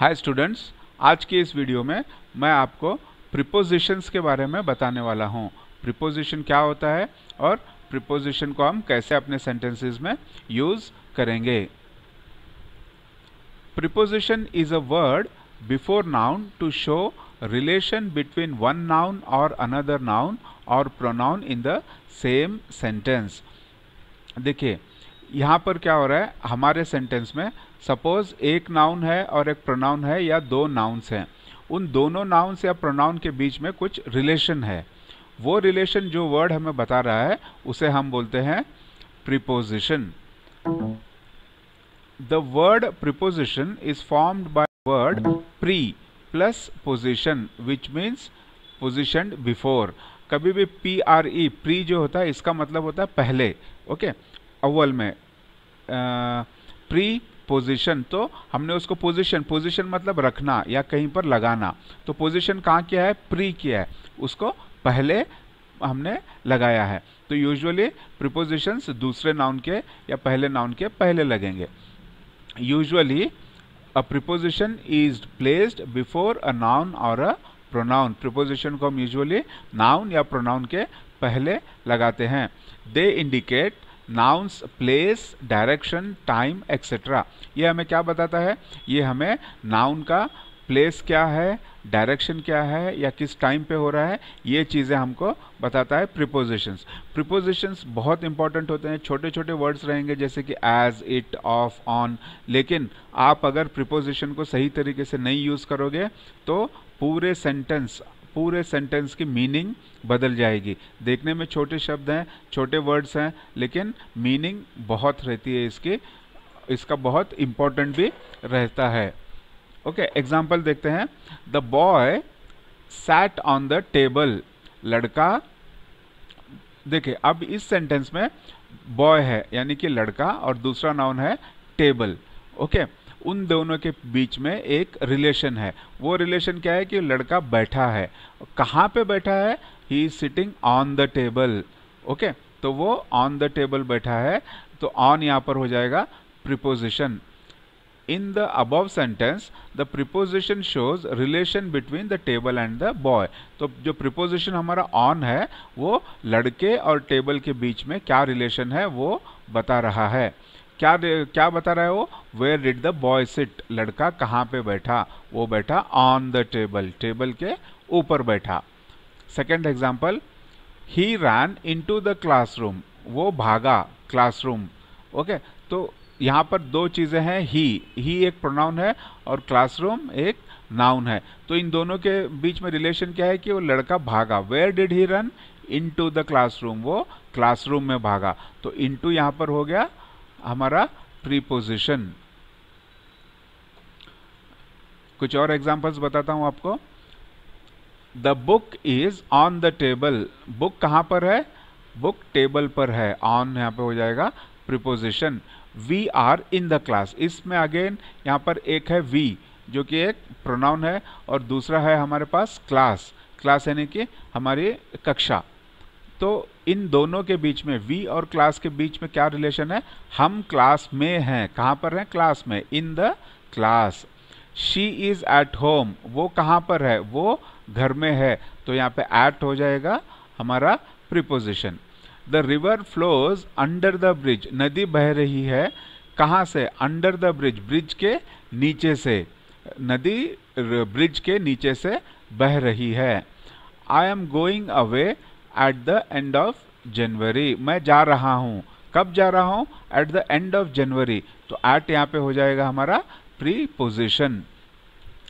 Hi students आज के इस वीडियो में मैं आपको प्रिपोजिशंस के बारे में बताने वाला हूँ प्रिपोजिशन क्या होता है और प्रिपोजिशन को हम कैसे अपने सेंटेंसेस में यूज़ करेंगे preposition is a word before noun to show relation between one noun और अनदर नाउन और pronoun in the same sentence देखिए यहाँ पर क्या हो रहा है हमारे सेंटेंस में सपोज एक नाउन है और एक प्रोनाउन है या दो नाउन्स हैं उन दोनों नाउन्स या प्रोनाउन के बीच में कुछ रिलेशन है वो रिलेशन जो वर्ड हमें बता रहा है उसे हम बोलते हैं preposition the word preposition is formed by word pre plus position which means position before कभी भी पी आर ई प्री जो होता है इसका मतलब होता है पहले ओके okay? अव्वल में प्री पोजीशन तो हमने उसको पोजीशन पोजीशन मतलब रखना या कहीं पर लगाना तो पोजीशन कहाँ किया है प्री किया है उसको पहले हमने लगाया है तो यूजुअली प्रिपोजिशंस दूसरे नाउन के या पहले नाउन के पहले लगेंगे usually a preposition is placed before a noun और अ प्रोनाउन प्रिपोजिशन को हम यूजुअली नाउन या प्रोनाउन के पहले लगाते हैं they indicate nouns place direction time etcetera ये हमें क्या बताता है ये हमें नाउन का प्लेस क्या है डायरेक्शन क्या है या किस टाइम पे हो रहा है ये चीज़ें हमको बताता है प्रिपोजिशंस प्रिपोजिशंस बहुत इंपॉर्टेंट होते हैं छोटे छोटे वर्ड्स रहेंगे जैसे कि एज इट ऑफ ऑन लेकिन आप अगर प्रिपोजिशन को सही तरीके से नहीं यूज़ करोगे तो पूरे सेंटेंस पूरे सेंटेंस की मीनिंग बदल जाएगी देखने में छोटे शब्द हैं छोटे वर्ड्स हैं लेकिन मीनिंग बहुत रहती है इसकी इसका बहुत इम्पोर्टेंट भी रहता है ओके okay, एग्जाम्पल देखते हैं the boy sat on the table लड़का देखिए अब इस सेंटेंस में बॉय है यानी कि लड़का और दूसरा नाउन है टेबल ओके okay? उन दोनों के बीच में एक रिलेशन है वो रिलेशन क्या है कि लड़का बैठा है कहाँ पे बैठा है he is sitting on the table okay तो वो ऑन द टेबल बैठा है तो ऑन यहाँ पर हो जाएगा preposition in the above sentence the preposition shows relation between the table and the boy तो जो प्रिपोजिशन हमारा ऑन है वो लड़के और टेबल के बीच में क्या रिलेशन है वो बता रहा है क्या क्या बता रहा है वो where did the boy sit लड़का कहाँ पे बैठा वो बैठा ऑन द टेबल टेबल के ऊपर बैठा second example he ran into the room वो भागा क्लासरूम ओके okay? तो यहाँ पर दो चीज़ें हैं ही ही एक प्रोनाउन है और क्लासरूम एक नाउन है तो इन दोनों के बीच में रिलेशन क्या है कि वो लड़का भागा where did he run into the room वो क्लासरूम में भागा तो इन टू यहाँ पर हो गया हमारा प्रीपोजिशन कुछ और एग्जांपल्स बताता हूं आपको the book is on the table book कहां पर है बुक टेबल पर है ऑन यहां पे हो जाएगा preposition we are in the class इसमें अगेन यहां पर एक है वी जो कि एक प्रोनाउन है और दूसरा है हमारे पास क्लास क्लास यानी कि हमारी कक्षा तो इन दोनों के बीच में वी और क्लास के बीच में क्या रिलेशन है हम क्लास में हैं कहाँ पर हैं क्लास में in the class she is at home वो कहाँ पर है वो घर में है तो यहाँ पे एट हो जाएगा हमारा preposition the river flows under the bridge नदी बह रही है कहाँ से अंडर द ब्रिज ब्रिज के नीचे से नदी ब्रिज के नीचे से बह रही है I am going away at the end of January मैं जा रहा हूँ कब जा रहा हूँ at the end of January तो एट यहाँ पे हो जाएगा हमारा preposition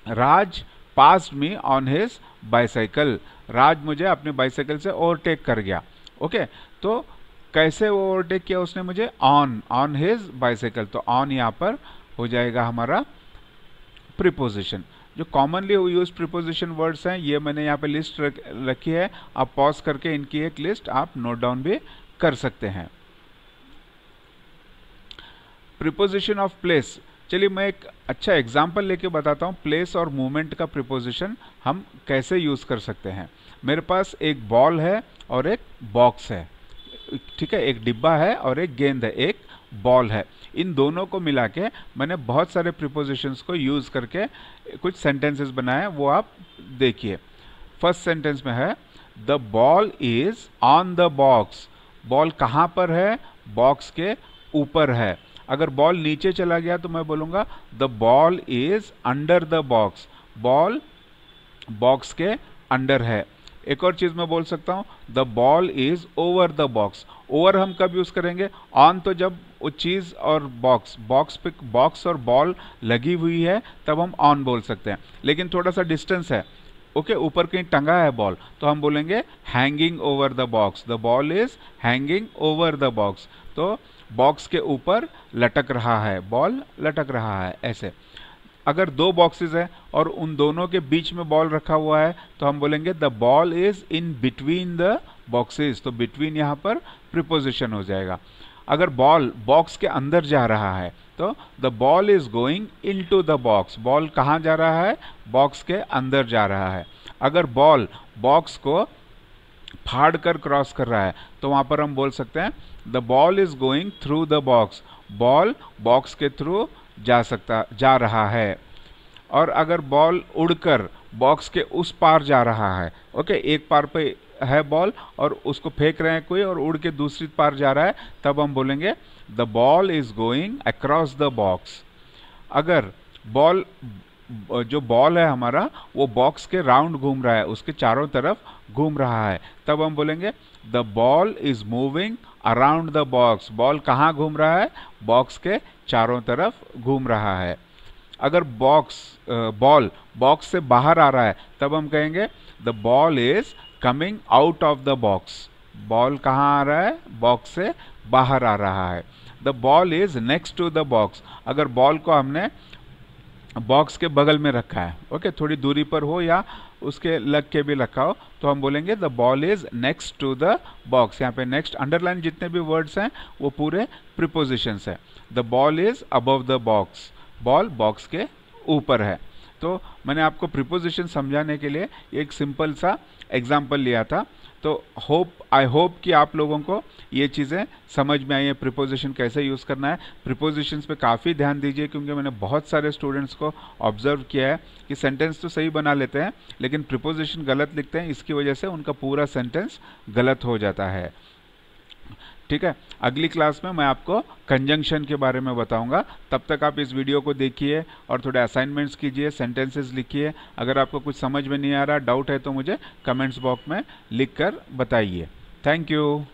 Raj pass me on his bicycle Raj मुझे अपने बाइसाइकिल से ओवरटेक कर गया ओके okay, तो कैसे ओवरटेक किया उसने मुझे ऑन ऑन हिज बाईसाइकिल तो ऑन यहाँ पर हो जाएगा हमारा प्रीपोजिशन जो कॉमनली यूज प्रिपोजिशन वर्ड्स हैं ये मैंने यहाँ पे लिस्ट रख, रखी है आप पॉज करके इनकी एक लिस्ट आप नोट डाउन भी कर सकते हैं प्रिपोजिशन ऑफ प्लेस चलिए मैं एक अच्छा एग्जाम्पल लेके बताता हूँ प्लेस और मूवमेंट का प्रिपोजिशन हम कैसे यूज़ कर सकते हैं मेरे पास एक बॉल है और एक बॉक्स है ठीक है एक डिब्बा है और एक गेंद है एक बॉल है इन दोनों को मिला के मैंने बहुत सारे प्रिपोजिशंस को यूज़ करके कुछ सेंटेंसेस बनाए वो आप देखिए फर्स्ट सेंटेंस में है the ball is on the box ball कहाँ पर है बॉक्स के ऊपर है अगर बॉल नीचे चला गया तो मैं बोलूँगा the ball is under the box ball box के अंडर है एक और चीज़ मैं बोल सकता हूँ the ball is over the box over हम कब यूज़ करेंगे ऑन तो जब वो चीज़ और बॉक्स बॉक्स पे बॉक्स और बॉल लगी हुई है तब हम ऑन बोल सकते हैं लेकिन थोड़ा सा डिस्टेंस है ओके okay, ऊपर कहीं टंगा है बॉल तो हम बोलेंगे hanging over the box the ball is hanging over the box तो बॉक्स के ऊपर लटक रहा है बॉल लटक रहा है ऐसे अगर दो बॉक्सेस हैं और उन दोनों के बीच में बॉल रखा हुआ है तो हम बोलेंगे the ball is in between the boxes तो बिटवीन यहाँ पर प्रिपोजिशन हो जाएगा अगर बॉल बॉक्स के अंदर जा रहा है तो the ball is going into the box ball कहाँ जा रहा है बॉक्स के अंदर जा रहा है अगर बॉल बॉक्स को फाड़ कर क्रॉस कर रहा है तो वहाँ पर हम बोल सकते हैं the ball is going through the box ball box के थ्रू जा सकता जा रहा है और अगर बॉल उड़कर बॉक्स के उस पार जा रहा है ओके एक पार पे है बॉल और उसको फेंक रहे हैं कोई और उड़ के दूसरी पार जा रहा है तब हम बोलेंगे the ball is going across the box अगर बॉल जो बॉल है हमारा वो बॉक्स के राउंड घूम रहा है उसके चारों तरफ घूम रहा है तब हम बोलेंगे the ball is moving around the box ball कहाँ घूम रहा है बॉक्स के चारों तरफ घूम रहा है अगर बॉक्स बॉल बॉक्स से बाहर आ रहा है तब हम कहेंगे the ball is coming out of the box ball कहाँ आ रहा है बॉक्स से बाहर आ रहा है the ball is next to the box अगर बॉल को हमने बॉक्स के बगल में रखा है ओके okay, थोड़ी दूरी पर हो या उसके लग के भी हो तो हम बोलेंगे the ball is next to the box यहाँ पे नेक्स्ट अंडरलाइन जितने भी वर्ड्स हैं वो पूरे प्रिपोजिशंस हैं the ball is above the box ball box के ऊपर है तो मैंने आपको प्रिपोजिशन समझाने के लिए एक सिंपल सा एग्जाम्पल लिया था तो होप आई होप कि आप लोगों को ये चीज़ें समझ में आई है प्रिपोजिशन कैसे यूज़ करना है प्रिपोजिशंस पे काफ़ी ध्यान दीजिए क्योंकि मैंने बहुत सारे स्टूडेंट्स को ऑब्जर्व किया है कि सेंटेंस तो सही बना लेते हैं लेकिन प्रिपोजिशन गलत लिखते हैं इसकी वजह से उनका पूरा सेंटेंस गलत हो जाता है ठीक है अगली क्लास में मैं आपको कंजंक्शन के बारे में बताऊंगा तब तक आप इस वीडियो को देखिए और थोड़े असाइनमेंट्स कीजिए सेंटेंसेस लिखिए अगर आपको कुछ समझ में नहीं आ रहा डाउट है तो मुझे कमेंट्स बॉक्स में लिख कर बताइए थैंक यू